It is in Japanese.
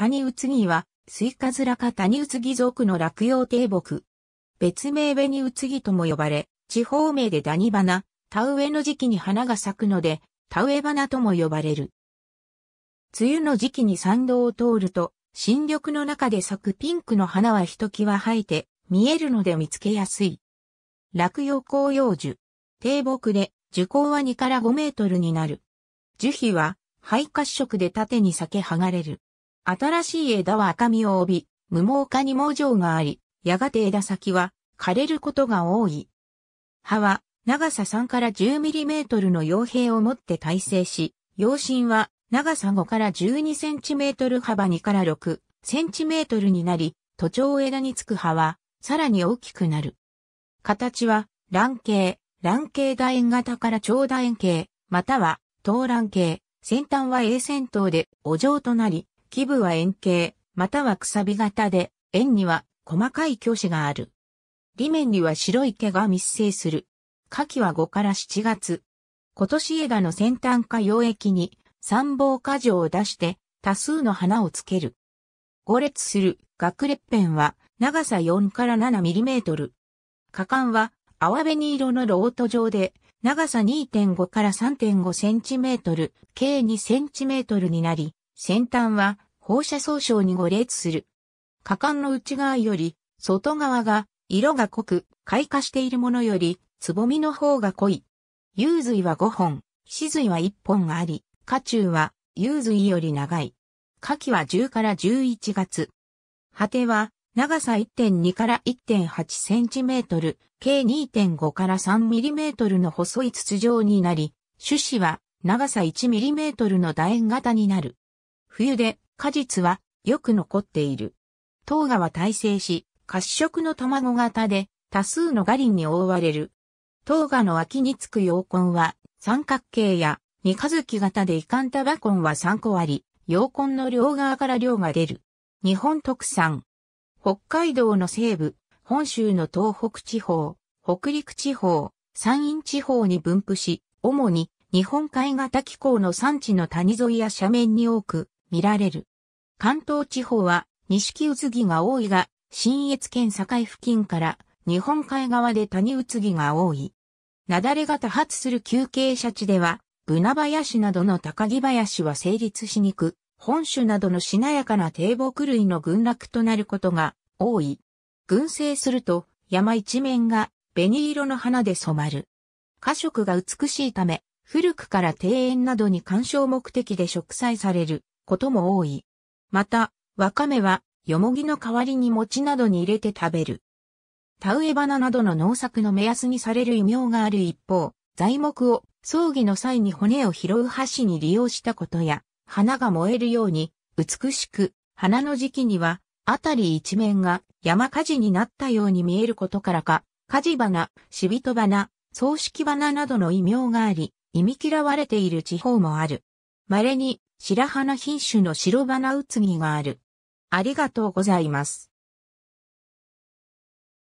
谷宇津木は、スイカズラか谷宇津木族の落葉低木。別名紅宇津木とも呼ばれ、地方名でダニ花、田植えの時期に花が咲くので、田植え花とも呼ばれる。梅雨の時期に参道を通ると、新緑の中で咲くピンクの花はひときわ生えて、見えるので見つけやすい。落葉紅葉樹。低木で、樹高は2から5メートルになる。樹皮は、肺褐色で縦に裂け剥がれる。新しい枝は赤みを帯び、無毛化に毛状があり、やがて枝先は枯れることが多い。葉は長さ3から 10mm の傭兵を持って耐性し、陽芯は長さ5から 12cm 幅2から 6cm になり、徒長枝につく葉はさらに大きくなる。形は卵形、卵形楕円型から長楕円形、または等卵形、先端は A 戦頭でお状となり、基部は円形、またはくさび型で、円には細かい虚子がある。裏面には白い毛が密生する。夏季は5から7月。今年枝の先端か溶液に三棒果樹を出して多数の花をつける。五列する学列片は長さ4から7トル。果敢は淡紅色のロート状で長さ2.5から3 5トル、計2トルになり、先端は放射総称に5列する。果敢の内側より外側が色が濃く開花しているものよりつぼみの方が濃い。幽髄は5本、死髄は1本あり、花中は幽髄より長い。花期は10から11月。果ては長さ1.2から1.8センチメートル、計2.5から3ミリメートルの細い筒状になり、種子は長さ1ミリメートルの楕円型になる。冬で果実はよく残っている。糖芽は耐性し、褐色の卵型で多数のガリンに覆われる。糖芽の脇につく洋根は三角形や三日月型で遺憾タバコンは3個あり、洋根の両側から量が出る。日本特産。北海道の西部、本州の東北地方、北陸地方、山陰地方に分布し、主に日本海型気候の産地の谷沿いや斜面に多く見られる。関東地方は錦うつぎが多いが、新越県境付近から日本海側で谷うつぎが多い。雪崩が多発する休憩者地では、ブナ林などの高木林は成立しにく、本種などのしなやかな低木類の群落となることが多い。群生すると山一面が紅色の花で染まる。花色が美しいため、古くから庭園などに鑑賞目的で植栽される。ことも多い。また、わかめは、よもぎの代わりに餅などに入れて食べる。田植え花などの農作の目安にされる異名がある一方、材木を葬儀の際に骨を拾う箸に利用したことや、花が燃えるように、美しく、花の時期には、あたり一面が山火事になったように見えることからか、火事花、死人花、葬式花などの異名があり、忌み嫌われている地方もある。稀に白花品種の白花うつぎがある。ありがとうございます。